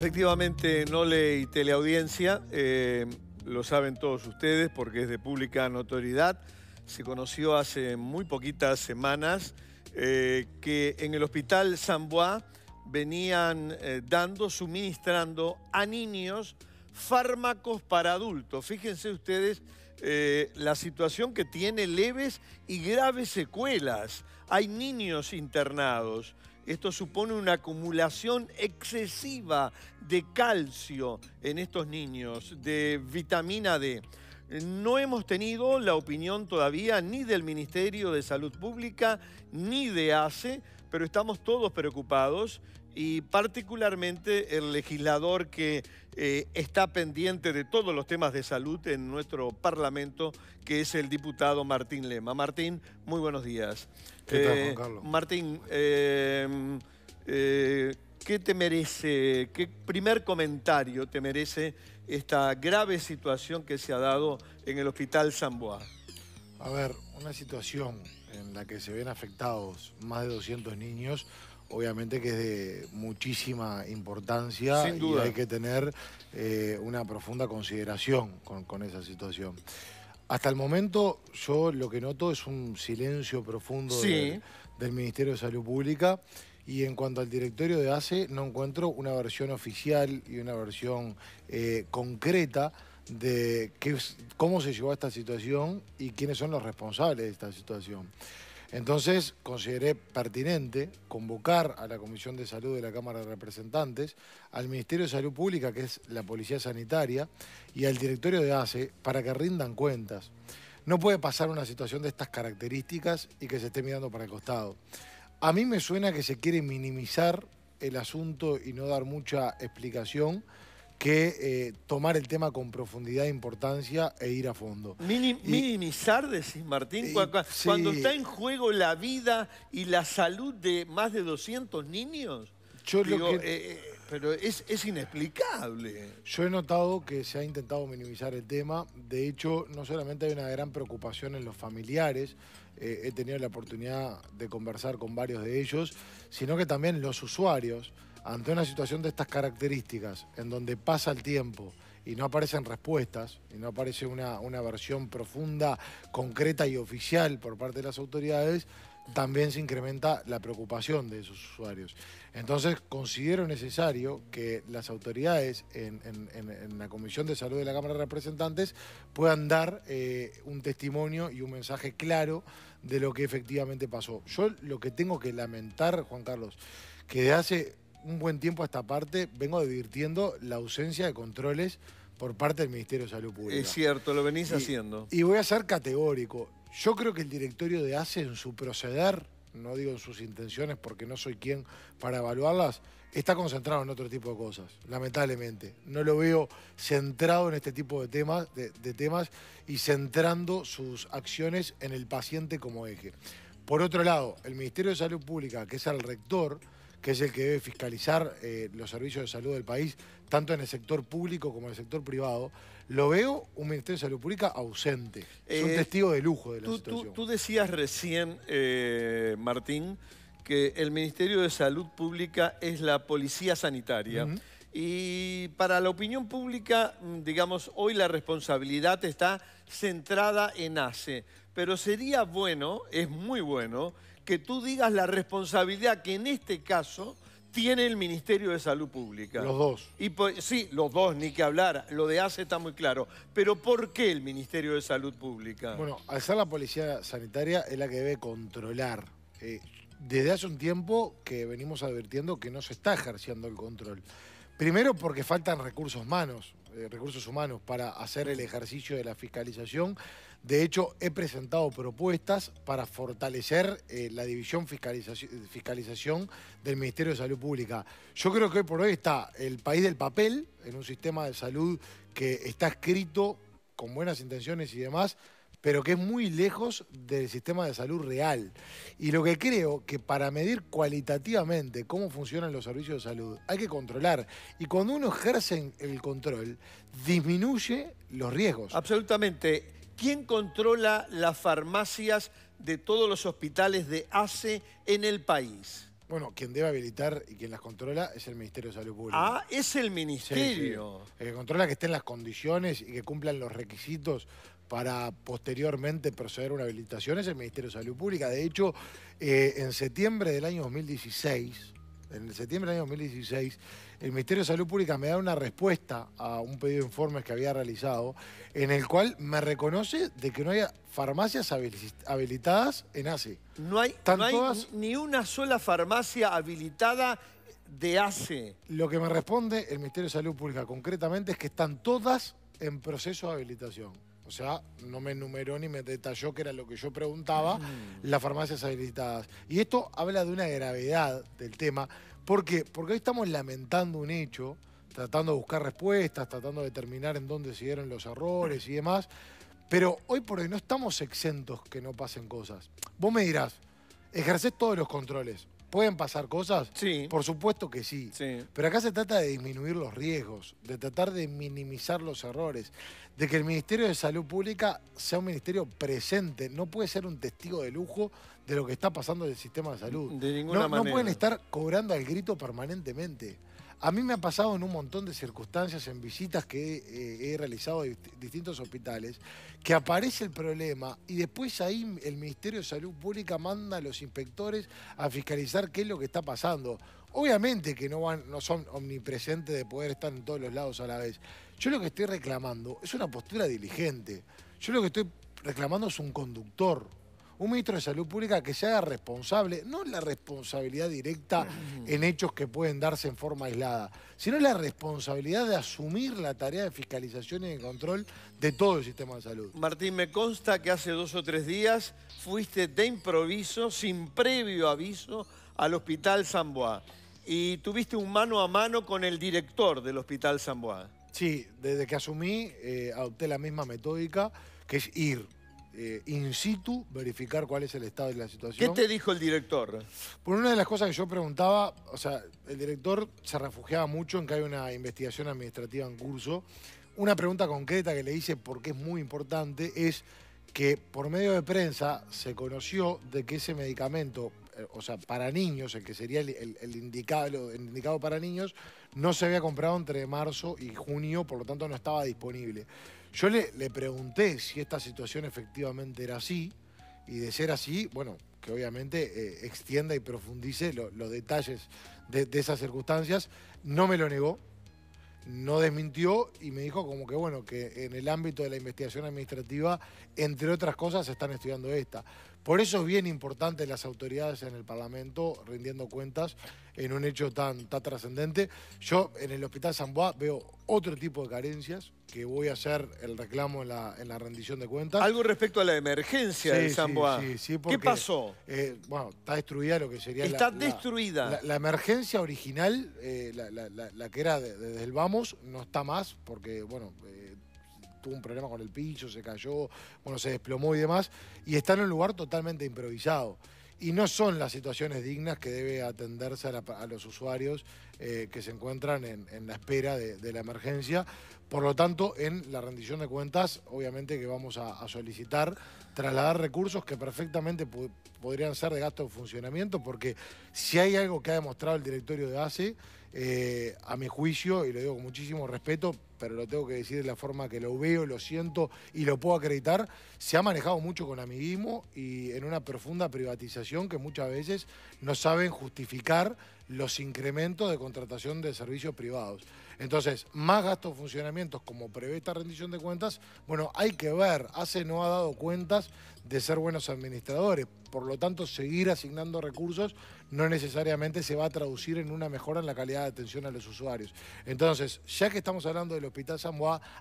Efectivamente, no leí Teleaudiencia, eh, lo saben todos ustedes porque es de pública notoriedad, se conoció hace muy poquitas semanas eh, que en el hospital San venían eh, dando, suministrando a niños fármacos para adultos. Fíjense ustedes la situación que tiene leves y graves secuelas. Hay niños internados. Esto supone una acumulación excesiva de calcio en estos niños, de vitamina D. No hemos tenido la opinión todavía ni del Ministerio de Salud Pública ni de ACE, pero estamos todos preocupados y particularmente el legislador que eh, está pendiente de todos los temas de salud en nuestro Parlamento, que es el diputado Martín Lema. Martín, muy buenos días. ¿Qué eh, Carlos? Martín, em, eh, ¿qué te merece, qué primer comentario te merece esta grave situación que se ha dado en el Hospital San A ver, una situación en la que se ven afectados más de 200 niños, obviamente que es de muchísima importancia y hay que tener eh, una profunda consideración con esa situación. Hasta el momento yo lo que noto es un silencio profundo del, Ministerio de Salud Pública y en cuanto al directorio de ACE no encuentro una versión oficial y una versión eh, concreta de cómo se llevó a esta situación y quiénes son los responsables de esta situación. Entonces, consideré pertinente convocar a la Comisión de Salud de la Cámara de Representantes, al Ministerio de Salud Pública, que es la Policía Sanitaria, y al directorio de ACE para que rindan cuentas. No puede pasar una situación de estas características y que se esté mirando para el costado. A mí me suena que se quiere minimizar el asunto y no dar mucha explicación que eh, tomar el tema con profundidad e importancia e ir a fondo. minimizar, decís Martín, cuando, está en juego la vida y la salud de más de 200 niños. Yo eh, eh, pero es, inexplicable. Yo he notado que se ha intentado minimizar el tema. De hecho, no solamente hay una gran preocupación en los familiares, he tenido la oportunidad de conversar con varios de ellos, sino que también los usuarios ante una situación de estas características, en donde pasa el tiempo y no aparecen respuestas, y no aparece una, una versión profunda, concreta y oficial por parte de las autoridades, también se incrementa la preocupación de esos usuarios. Entonces, considero necesario que las autoridades en, la Comisión de Salud de la Cámara de Representantes puedan dar eh, un testimonio y un mensaje claro de lo que efectivamente pasó. Yo lo que tengo que lamentar, Juan Carlos, que de hace un buen tiempo a esta parte vengo divirtiendo la ausencia de controles por parte del Ministerio de Salud Pública. Es cierto, lo venís haciendo. Y voy a ser categórico. Yo creo que el directorio de ACE en su proceder, no digo en sus intenciones porque no soy quien para evaluarlas, está concentrado en otro tipo de cosas, lamentablemente. No lo veo centrado en este tipo de temas, de temas y centrando sus acciones en el paciente como eje. Por otro lado, el Ministerio de Salud Pública, que es el rector, que es el que debe fiscalizar eh, los servicios de salud del país, tanto en el sector público como en el sector privado, lo veo un Ministerio de Salud Pública ausente. Es un eh, testigo de lujo de la situación. Tú, decías recién, eh, Martín, que el Ministerio de Salud Pública es la policía sanitaria. Y para la opinión pública, mm, digamos, hoy la responsabilidad está centrada en ACE. Pero sería bueno, es muy bueno, que tú digas la responsabilidad que en este caso tiene el Ministerio de Salud Pública. Los dos. Y sí, los dos, ni que hablar. Lo de ACE está muy claro. Pero ¿por qué el Ministerio de Salud Pública? Bueno, al ser la policía sanitaria es la que debe controlar. Eh, desde hace un tiempo que venimos advirtiendo que no se está ejerciendo el control. Primero porque faltan recursos humanos, eh, recursos humanos para hacer el ejercicio de la fiscalización. De hecho, he presentado propuestas para fortalecer eh, la división fiscalización, fiscalización del Ministerio de Salud Pública. Yo creo que hoy por hoy está el país del papel, en un sistema de salud que está escrito con buenas intenciones y demás, pero que es muy lejos del sistema de salud real. Y lo que creo que para medir cualitativamente cómo funcionan los servicios de salud hay que controlar. Y cuando uno ejerce el control, disminuye los riesgos. Absolutamente. ¿Quién controla las farmacias de todos los hospitales de ACE en el país? Bueno, quien debe habilitar y quien las controla es el Ministerio de Salud Pública. Ah, es el Ministerio. El que controla que estén las condiciones y que cumplan los requisitos para posteriormente proceder a una habilitación es el Ministerio de Salud Pública. De hecho, eh, en septiembre del año 2016, en septiembre del año 2016, el Ministerio de Salud Pública me da una respuesta a un pedido de informes que había realizado, en el cual me reconoce de que no haya farmacias habilitadas en ACE. No hay, ni una sola farmacia habilitada de ACE. Lo que me responde el Ministerio de Salud Pública concretamente es que están todas en proceso de habilitación. O sea, no me enumeró ni me detalló que era lo que yo preguntaba, mm. las farmacias habilitadas. Y esto habla de una gravedad del tema. ¿Por qué? Porque hoy estamos lamentando un hecho, tratando de buscar respuestas, tratando de determinar en dónde se dieron los errores y demás. Pero hoy por hoy no estamos exentos que no pasen cosas. Vos me dirás, ejercés todos los controles. ¿Pueden pasar cosas? Sí. Por supuesto que sí. Pero acá se trata de disminuir los riesgos, de tratar de minimizar los errores, de que el Ministerio de Salud Pública sea un ministerio presente. No puede ser un testigo de lujo de lo que está pasando en el sistema de salud. De ninguna manera. No pueden estar cobrando al grito permanentemente. A mí me ha pasado en un montón de circunstancias, en visitas que eh, he, realizado a distintos hospitales, que aparece el problema y después ahí el Ministerio de Salud Pública manda a los inspectores a fiscalizar qué es lo que está pasando. Obviamente que no, van, no son omnipresentes de poder estar en todos los lados a la vez. Yo lo que estoy reclamando es una postura diligente. Yo lo que estoy reclamando es un conductor, un ministro de Salud Pública que se haga responsable, no la responsabilidad directa en hechos que pueden darse en forma aislada, sino la responsabilidad de asumir la tarea de fiscalización y de control de todo el sistema de salud. Martín, me consta que hace dos o tres días fuiste de improviso, sin previo aviso, al Hospital San y tuviste un mano a mano con el director del Hospital San Sí, desde que asumí eh, adopté la misma metódica, que es ir eh, in situ, verificar cuál es el estado de la situación. ¿Qué te dijo el director? Por una de las cosas que yo preguntaba, o sea, el director se refugiaba mucho en que hay una investigación administrativa en curso. Una pregunta concreta que le hice, porque es muy importante, es que por medio de prensa se conoció de que ese medicamento, eh, o sea, para niños, el que sería el, indicado, para niños, no se había comprado entre marzo y junio, por lo tanto no estaba disponible. Yo le, pregunté si esta situación efectivamente era así, y de ser así, bueno, que obviamente eh, extienda y profundice los detalles de, esas circunstancias. No me lo negó, no desmintió y me dijo como que bueno, que en el ámbito de la investigación administrativa, entre otras cosas, se están estudiando esta. Por eso es bien importante las autoridades en el Parlamento rindiendo cuentas en un hecho tan, tan trascendente. Yo en el Hospital San Boa veo otro tipo de carencias que voy a hacer el reclamo en la, en la rendición de cuentas. Algo respecto a la emergencia de San Boa. ¿Qué pasó? Eh, bueno, está destruida lo que sería está destruida. La, emergencia original, eh, la, que era desde el Vamos, no está más porque, bueno... Eh, hubo un problema con el piso, se cayó, bueno, se desplomó y demás, y está en un lugar totalmente improvisado. Y no son las situaciones dignas que debe atenderse a los usuarios eh, que se encuentran en, la espera de, la emergencia. Por lo tanto, en la rendición de cuentas, obviamente que vamos a, solicitar trasladar recursos que perfectamente podrían ser de gasto de funcionamiento, porque si hay algo que ha demostrado el directorio de ACE, eh, a mi juicio, y lo digo con muchísimo respeto, pero lo tengo que decir de la forma que lo veo, lo siento y lo puedo acreditar, se ha manejado mucho con amiguismo y en una profunda privatización que muchas veces no saben justificar los incrementos de contratación de servicios privados. Entonces, más gastos funcionamientos como prevé esta rendición de cuentas, bueno, hay que ver, hace no ha dado cuentas de ser buenos administradores por lo tanto, seguir asignando recursos no necesariamente se va a traducir en una mejora en la calidad de atención a los usuarios. Entonces, ya que estamos hablando del Hospital San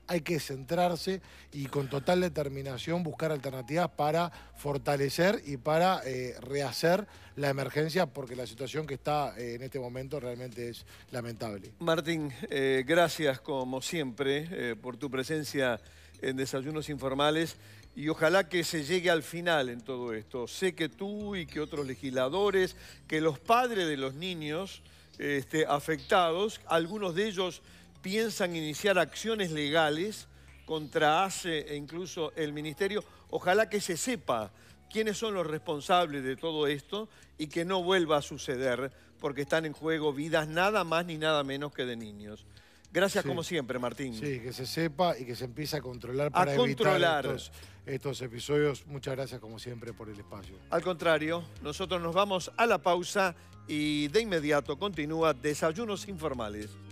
hay que centrarse y con total determinación buscar alternativas para fortalecer y para eh, rehacer la emergencia, porque la situación que está eh, en este momento realmente es lamentable. Martín, eh, gracias como siempre por tu presencia en Desayunos Informales y ojalá que se llegue al final en todo esto. Sé que tú y que otros legisladores, que los padres de los niños este, afectados, algunos de ellos piensan iniciar acciones legales contra ACE e incluso el Ministerio. Ojalá que se sepa quiénes son los responsables de todo esto y que no vuelva a suceder, porque están en juego vidas nada más ni nada menos que de niños. Gracias como siempre, Martín. Sí, que se sepa y que se empiece a controlar para evitar estos episodios. Muchas gracias como siempre por el espacio. Al contrario, nosotros nos vamos a la pausa y de inmediato continúa Desayunos Informales.